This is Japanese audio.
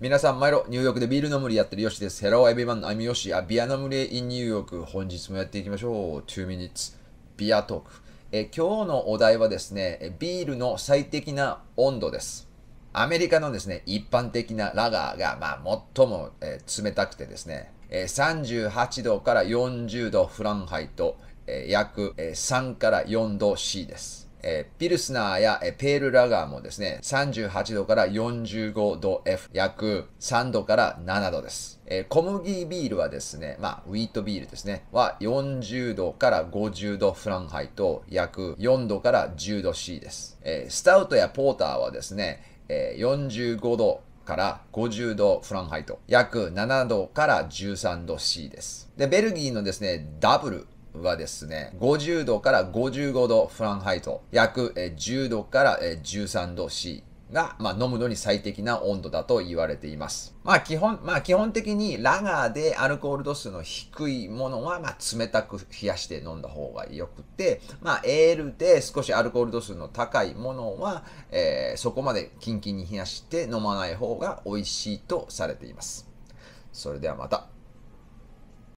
皆さん、イロ、ニューヨークでビールの無理やってるよしです。Hello everyone, I'm Yoshi, a beer の無理 in New York. 本日もやっていきましょう。2 minutes, beer talk. え今日のお題はですね、ビールの最適な温度です。アメリカのですね、一般的なラガーが、まあ、最も、えー、冷たくてですね、えー、38度から40度フランハイト、えー、約、えー、3から4度 C です。えー、ピルスナーや、えー、ペールラガーもですね、38度から45度 F、約3度から7度です。えー、小麦ビールはですね、まあ、ウィートビールですね、は40度から50度フランハイと約4度から10度 C です。えスタウトやポーターはですね、え45度から50度フランハイト、約7度から13度 C です。で、ベルギーのですね、ダブルはですね、50度から55度フランハイト、約10度から13度 C が、まあ、飲むのに最適な温度だと言われています。まあ基本、まあ基本的にラガーでアルコール度数の低いものは、まあ冷たく冷やして飲んだ方が良くて、まあエールで少しアルコール度数の高いものは、えー、そこまでキンキンに冷やして飲まない方が美味しいとされています。それではまた。